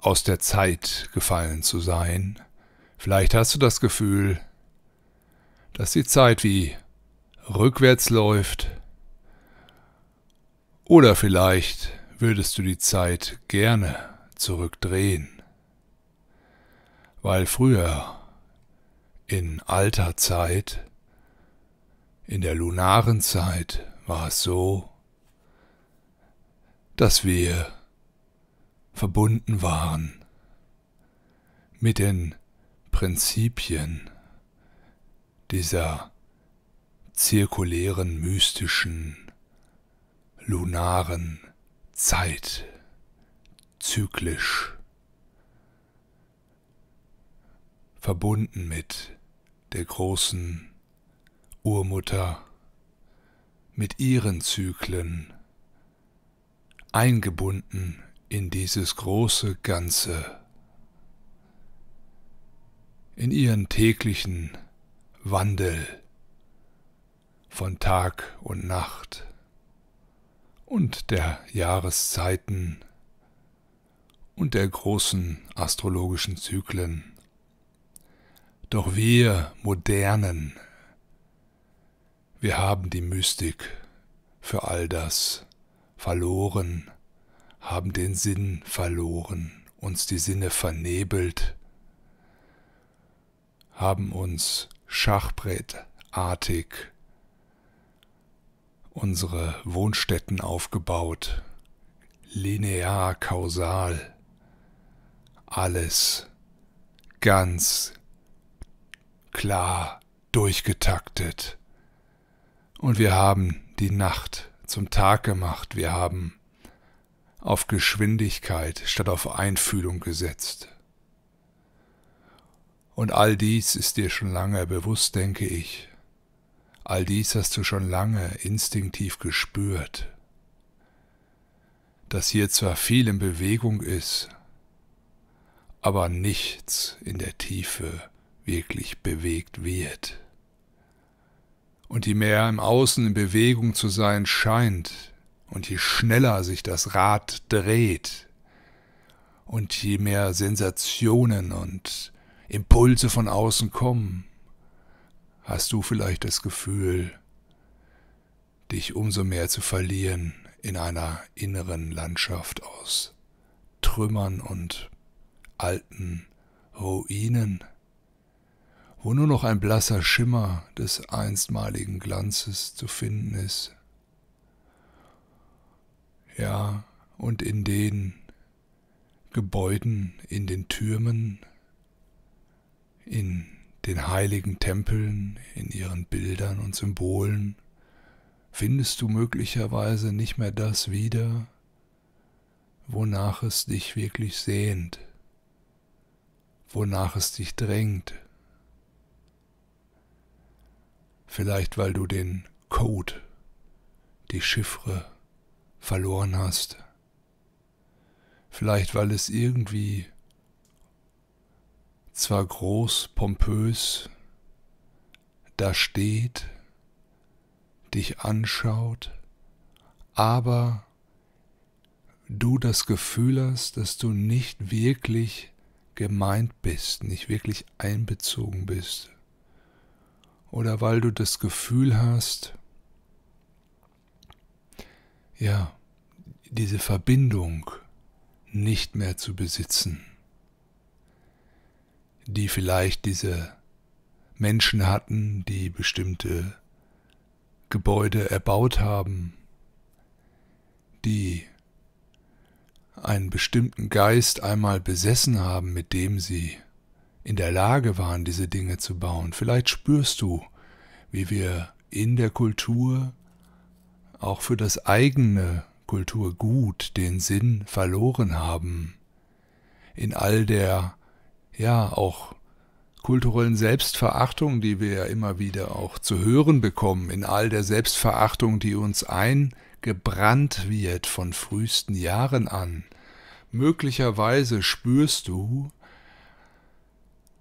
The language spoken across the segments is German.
aus der Zeit gefallen zu sein. Vielleicht hast du das Gefühl, dass die Zeit wie rückwärts läuft. Oder vielleicht würdest du die Zeit gerne zurückdrehen, weil früher in alter Zeit, in der lunaren Zeit war es so, dass wir verbunden waren mit den Prinzipien dieser zirkulären, mystischen, lunaren Zeit, zyklisch, verbunden mit der großen Urmutter, mit ihren Zyklen, eingebunden in dieses große Ganze, in ihren täglichen Wandel von Tag und Nacht und der Jahreszeiten und der großen astrologischen Zyklen. Doch wir modernen, wir haben die Mystik für all das verloren haben den Sinn verloren, uns die Sinne vernebelt, haben uns schachbrettartig unsere Wohnstätten aufgebaut, linear, kausal, alles ganz klar durchgetaktet. Und wir haben die Nacht zum Tag gemacht, wir haben auf Geschwindigkeit statt auf Einfühlung gesetzt. Und all dies ist dir schon lange bewusst, denke ich. All dies hast du schon lange instinktiv gespürt. Dass hier zwar viel in Bewegung ist, aber nichts in der Tiefe wirklich bewegt wird. Und je mehr im Außen in Bewegung zu sein scheint, und je schneller sich das Rad dreht und je mehr Sensationen und Impulse von außen kommen, hast du vielleicht das Gefühl, dich umso mehr zu verlieren in einer inneren Landschaft aus Trümmern und alten Ruinen, wo nur noch ein blasser Schimmer des einstmaligen Glanzes zu finden ist. Ja, und in den Gebäuden, in den Türmen, in den heiligen Tempeln, in ihren Bildern und Symbolen, findest du möglicherweise nicht mehr das wieder, wonach es dich wirklich sehnt, wonach es dich drängt. Vielleicht weil du den Code, die Chiffre verloren hast. Vielleicht weil es irgendwie zwar groß, pompös da steht, dich anschaut, aber du das Gefühl hast, dass du nicht wirklich gemeint bist, nicht wirklich einbezogen bist. Oder weil du das Gefühl hast, ja, diese Verbindung nicht mehr zu besitzen, die vielleicht diese Menschen hatten, die bestimmte Gebäude erbaut haben, die einen bestimmten Geist einmal besessen haben, mit dem sie in der Lage waren, diese Dinge zu bauen. Vielleicht spürst du, wie wir in der Kultur auch für das eigene Kulturgut den Sinn verloren haben. In all der, ja, auch kulturellen Selbstverachtung, die wir ja immer wieder auch zu hören bekommen, in all der Selbstverachtung, die uns eingebrannt wird von frühesten Jahren an. Möglicherweise spürst du,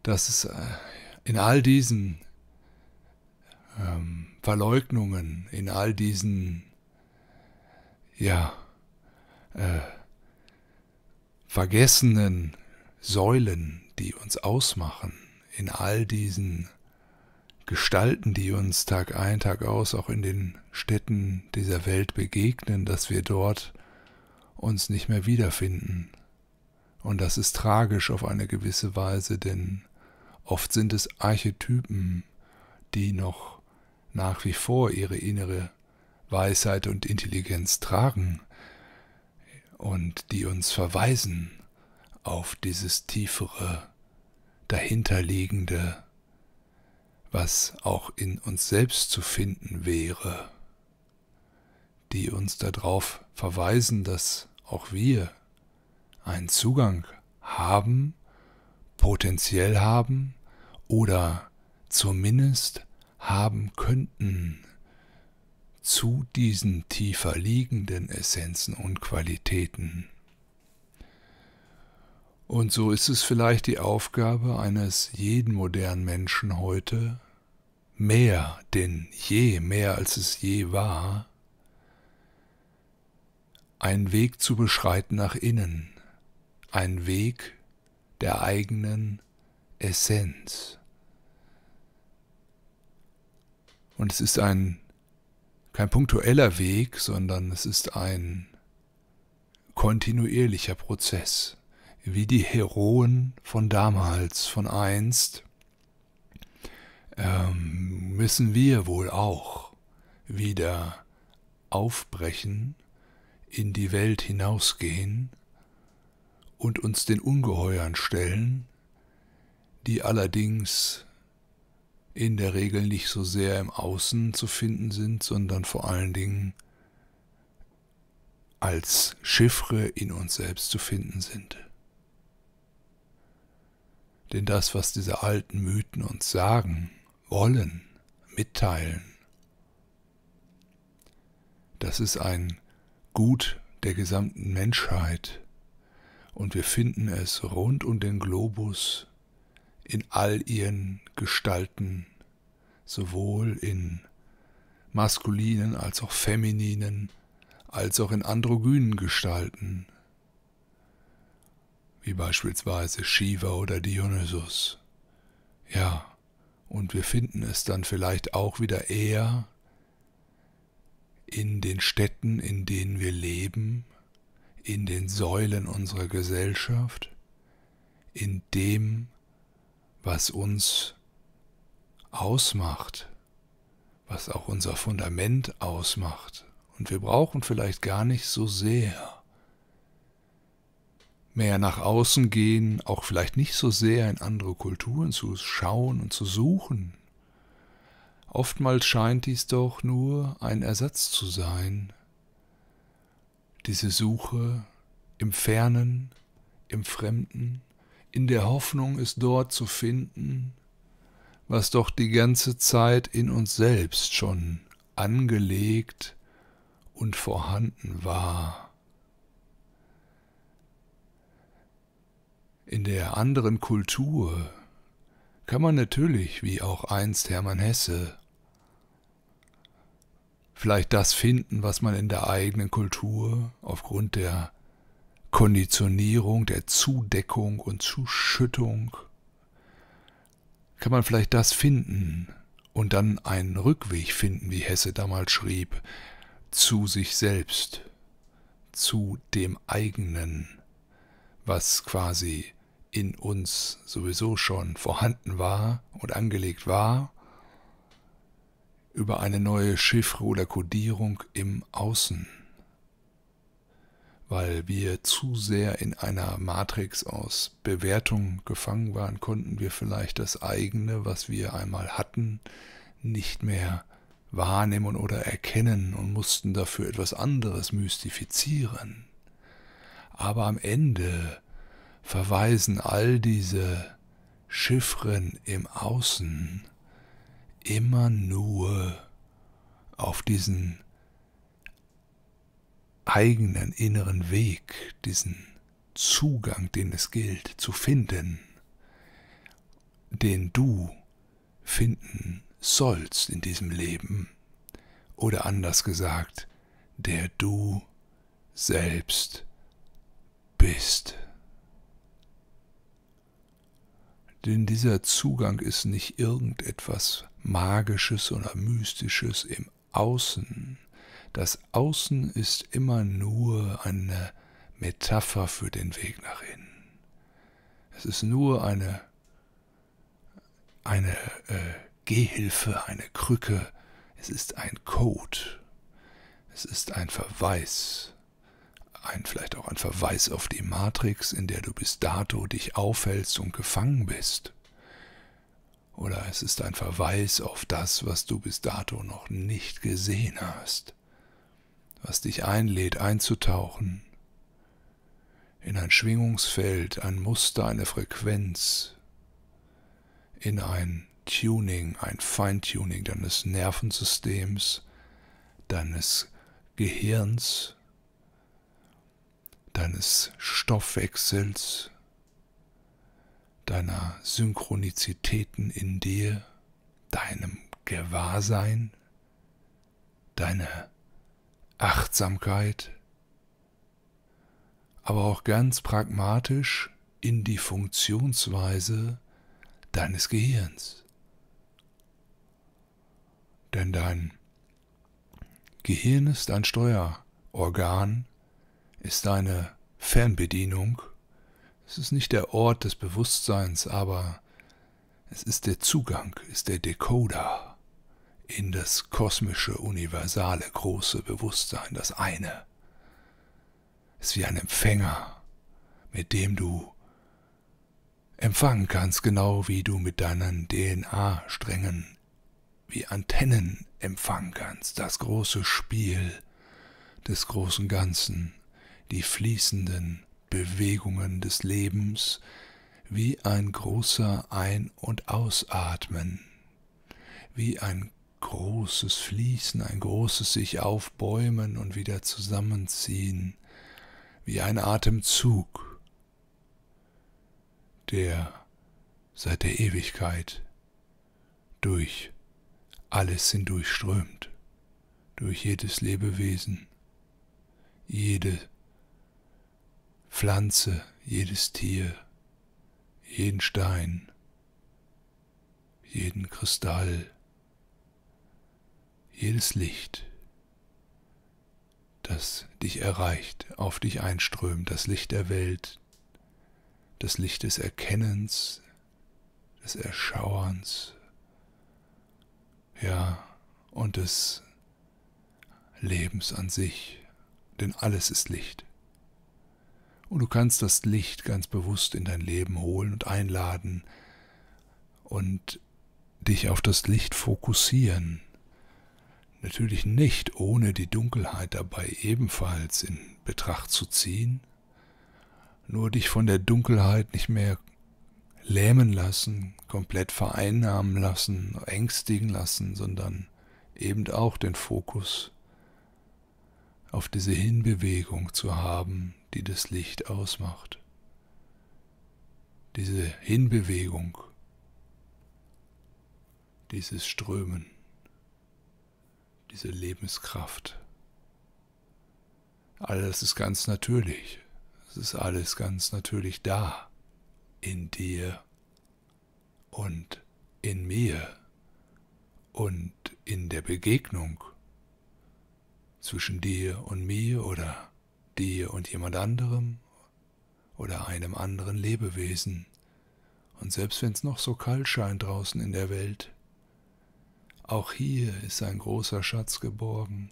dass es äh, in all diesen ähm, Verleugnungen, in all diesen ja, äh, vergessenen Säulen, die uns ausmachen, in all diesen Gestalten, die uns Tag ein, Tag aus auch in den Städten dieser Welt begegnen, dass wir dort uns nicht mehr wiederfinden. Und das ist tragisch auf eine gewisse Weise, denn oft sind es Archetypen, die noch nach wie vor ihre innere Weisheit und Intelligenz tragen und die uns verweisen auf dieses tiefere, dahinterliegende, was auch in uns selbst zu finden wäre, die uns darauf verweisen, dass auch wir einen Zugang haben, potenziell haben oder zumindest haben könnten zu diesen tiefer liegenden Essenzen und Qualitäten. Und so ist es vielleicht die Aufgabe eines jeden modernen Menschen heute, mehr denn je, mehr als es je war, einen Weg zu beschreiten nach innen, einen Weg der eigenen Essenz. Und es ist ein kein punktueller Weg, sondern es ist ein kontinuierlicher Prozess, wie die Heroen von damals, von einst, ähm, müssen wir wohl auch wieder aufbrechen, in die Welt hinausgehen und uns den Ungeheuern stellen, die allerdings in der Regel nicht so sehr im Außen zu finden sind, sondern vor allen Dingen als Chiffre in uns selbst zu finden sind. Denn das, was diese alten Mythen uns sagen, wollen, mitteilen, das ist ein Gut der gesamten Menschheit. Und wir finden es rund um den Globus in all ihren Gestalten, sowohl in maskulinen als auch femininen, als auch in androgynen Gestalten, wie beispielsweise Shiva oder Dionysus. Ja, und wir finden es dann vielleicht auch wieder eher in den Städten, in denen wir leben, in den Säulen unserer Gesellschaft, in dem, was uns ausmacht, was auch unser Fundament ausmacht. Und wir brauchen vielleicht gar nicht so sehr mehr nach außen gehen, auch vielleicht nicht so sehr in andere Kulturen zu schauen und zu suchen. Oftmals scheint dies doch nur ein Ersatz zu sein, diese Suche im Fernen, im Fremden in der Hoffnung, es dort zu finden, was doch die ganze Zeit in uns selbst schon angelegt und vorhanden war. In der anderen Kultur kann man natürlich, wie auch einst Hermann Hesse, vielleicht das finden, was man in der eigenen Kultur aufgrund der Konditionierung, der Zudeckung und Zuschüttung, kann man vielleicht das finden und dann einen Rückweg finden, wie Hesse damals schrieb, zu sich selbst, zu dem eigenen, was quasi in uns sowieso schon vorhanden war und angelegt war, über eine neue Chiffre oder Kodierung im Außen weil wir zu sehr in einer Matrix aus Bewertung gefangen waren, konnten wir vielleicht das eigene, was wir einmal hatten, nicht mehr wahrnehmen oder erkennen und mussten dafür etwas anderes mystifizieren. Aber am Ende verweisen all diese Chiffren im Außen immer nur auf diesen eigenen inneren Weg, diesen Zugang, den es gilt zu finden, den du finden sollst in diesem Leben, oder anders gesagt, der du selbst bist. Denn dieser Zugang ist nicht irgendetwas Magisches oder Mystisches im Außen, das Außen ist immer nur eine Metapher für den Weg nach innen. Es ist nur eine, eine äh, Gehhilfe, eine Krücke. Es ist ein Code. Es ist ein Verweis. Ein, vielleicht auch ein Verweis auf die Matrix, in der du bis dato dich aufhältst und gefangen bist. Oder es ist ein Verweis auf das, was du bis dato noch nicht gesehen hast was dich einlädt einzutauchen in ein Schwingungsfeld, ein Muster, eine Frequenz, in ein Tuning, ein Feintuning deines Nervensystems, deines Gehirns, deines Stoffwechsels, deiner Synchronizitäten in dir, deinem Gewahrsein, deiner Achtsamkeit, aber auch ganz pragmatisch in die Funktionsweise deines Gehirns. Denn dein Gehirn ist ein Steuerorgan, ist eine Fernbedienung. Es ist nicht der Ort des Bewusstseins, aber es ist der Zugang, ist der Decoder in das kosmische, universale, große Bewusstsein, das eine. Ist wie ein Empfänger, mit dem du empfangen kannst, genau wie du mit deinen DNA-Strängen wie Antennen empfangen kannst, das große Spiel des großen Ganzen, die fließenden Bewegungen des Lebens, wie ein großer Ein- und Ausatmen, wie ein großes Fließen, ein großes sich aufbäumen und wieder zusammenziehen, wie ein Atemzug, der seit der Ewigkeit durch alles hindurchströmt, durch jedes Lebewesen, jede Pflanze, jedes Tier, jeden Stein, jeden Kristall, jedes Licht, das dich erreicht, auf dich einströmt, das Licht der Welt, das Licht des Erkennens, des Erschauerns, ja, und des Lebens an sich, denn alles ist Licht. Und du kannst das Licht ganz bewusst in dein Leben holen und einladen und dich auf das Licht fokussieren natürlich nicht ohne die Dunkelheit dabei ebenfalls in Betracht zu ziehen, nur dich von der Dunkelheit nicht mehr lähmen lassen, komplett vereinnahmen lassen, ängstigen lassen, sondern eben auch den Fokus auf diese Hinbewegung zu haben, die das Licht ausmacht. Diese Hinbewegung, dieses Strömen diese Lebenskraft. Alles ist ganz natürlich. Es ist alles ganz natürlich da. In dir und in mir und in der Begegnung zwischen dir und mir oder dir und jemand anderem oder einem anderen Lebewesen. Und selbst wenn es noch so kalt scheint draußen in der Welt, auch hier ist ein großer Schatz geborgen.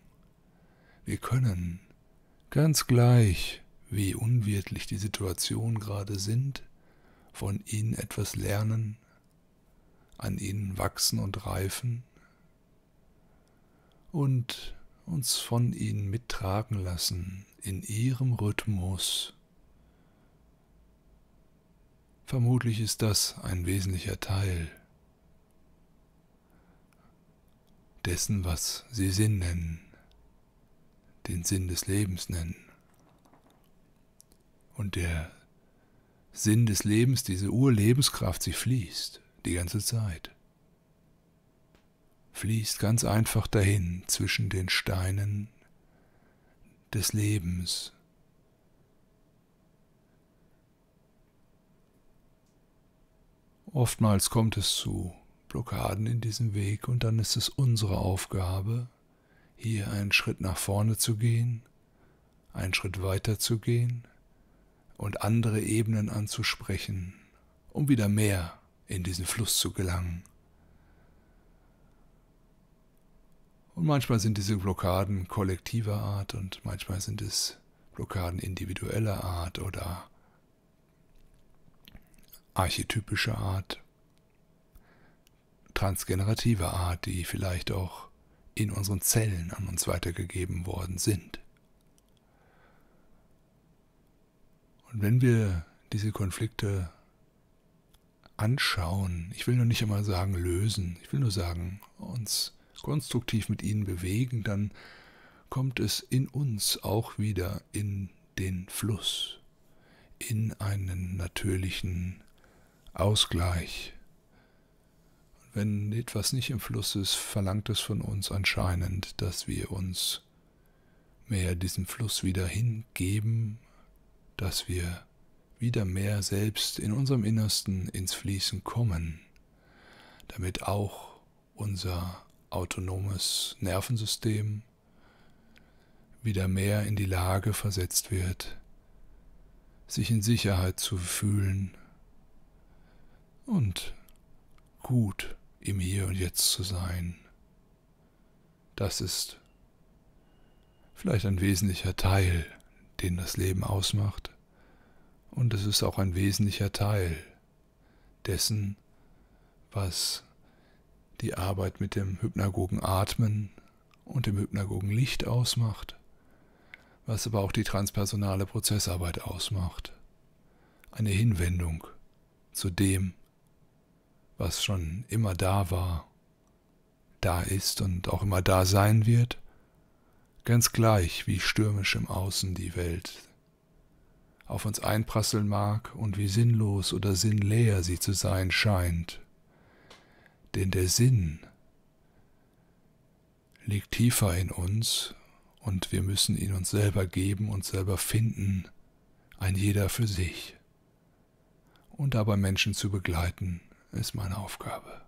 Wir können, ganz gleich, wie unwirtlich die Situation gerade sind, von ihnen etwas lernen, an ihnen wachsen und reifen und uns von ihnen mittragen lassen in ihrem Rhythmus. Vermutlich ist das ein wesentlicher Teil dessen, was sie Sinn nennen, den Sinn des Lebens nennen. Und der Sinn des Lebens, diese Urlebenskraft, sie fließt die ganze Zeit. Fließt ganz einfach dahin zwischen den Steinen des Lebens. Oftmals kommt es zu Blockaden in diesem Weg und dann ist es unsere Aufgabe, hier einen Schritt nach vorne zu gehen, einen Schritt weiter zu gehen und andere Ebenen anzusprechen, um wieder mehr in diesen Fluss zu gelangen. Und manchmal sind diese Blockaden kollektiver Art und manchmal sind es Blockaden individueller Art oder archetypischer Art transgenerative Art, die vielleicht auch in unseren Zellen an uns weitergegeben worden sind. Und wenn wir diese Konflikte anschauen, ich will nur nicht einmal sagen lösen, ich will nur sagen uns konstruktiv mit ihnen bewegen, dann kommt es in uns auch wieder in den Fluss, in einen natürlichen Ausgleich wenn etwas nicht im Fluss ist, verlangt es von uns anscheinend, dass wir uns mehr diesem Fluss wieder hingeben, dass wir wieder mehr selbst in unserem Innersten ins Fließen kommen, damit auch unser autonomes Nervensystem wieder mehr in die Lage versetzt wird, sich in Sicherheit zu fühlen und gut im Hier und Jetzt zu sein. Das ist vielleicht ein wesentlicher Teil, den das Leben ausmacht. Und es ist auch ein wesentlicher Teil dessen, was die Arbeit mit dem Hypnagogen Atmen und dem Hypnagogen Licht ausmacht, was aber auch die transpersonale Prozessarbeit ausmacht. Eine Hinwendung zu dem, was schon immer da war, da ist und auch immer da sein wird, ganz gleich wie stürmisch im Außen die Welt auf uns einprasseln mag und wie sinnlos oder sinnleer sie zu sein scheint. Denn der Sinn liegt tiefer in uns und wir müssen ihn uns selber geben und selber finden, ein jeder für sich. Und dabei Menschen zu begleiten, ist meine Aufgabe.